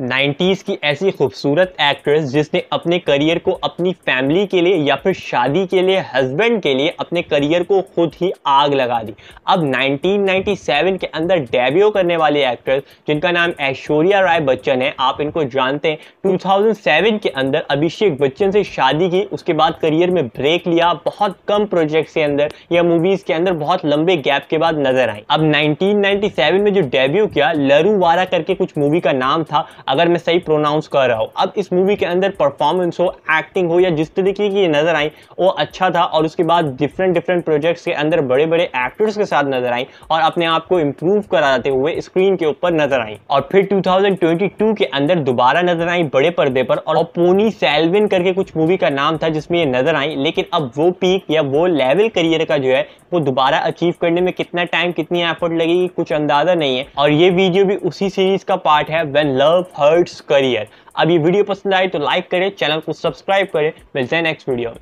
nineties की ऐसी खूबसूरत एक्ट्रेस जिसने अपने करियर को अपनी फैमिली के लिए या फिर शादी के लिए हस्बैंड के लिए अपने करियर को खुद ही आग लगा दी अब 1997 के अंदर डेब्यू करने वाली एक्ट्रेस जिनका नाम ऐश्वर्या राय बच्चन है आप इनको जानते हैं 2007 के अंदर अभिषेक बच्चन से शादी की उसके बाद करियर में ब्रेक लिया बहुत कम प्रोजेक्ट के अंदर या मूवीज़ के अंदर बहुत लंबे गैप के बाद नजर आई अब नाइनटीन में जो डेब्यू किया लरू वारा करके कुछ मूवी का नाम था अगर मैं सही प्रोनाउंस कर रहा हूँ अब इस मूवी के अंदर परफॉर्मेंस हो एक्टिंग हो या जिस तरीके की ये नज़र आई वो अच्छा था और उसके बाद डिफरेंट डिफरेंट प्रोजेक्ट्स के अंदर बड़े बड़े एक्टर्स के साथ नज़र आई और अपने आप को इम्प्रूव कराते हुए स्क्रीन के ऊपर नज़र आई और फिर टू के अंदर दोबारा नज़र आई बड़े पर्दे पर और पोनी सेल्विन करके कुछ मूवी का नाम था जिसमें ये नज़र आई लेकिन अब वो पीक या वो लेवल करियर का जो है वो दोबारा अचीव करने में कितना टाइम कितनी एफर्ट लगेगी कुछ अंदाजा नहीं है और ये वीडियो भी उसी सीरीज का पार्ट है व्हेन लव हर्ट्स करियर अब ये वीडियो पसंद आए तो लाइक करें चैनल को सब्सक्राइब करें मिलते हैं नेक्स्ट वीडियो में